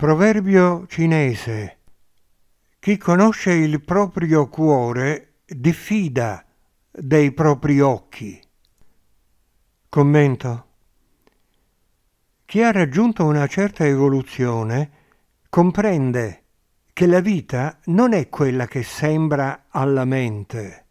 Proverbio cinese. Chi conosce il proprio cuore diffida dei propri occhi. Commento. Chi ha raggiunto una certa evoluzione comprende che la vita non è quella che sembra alla mente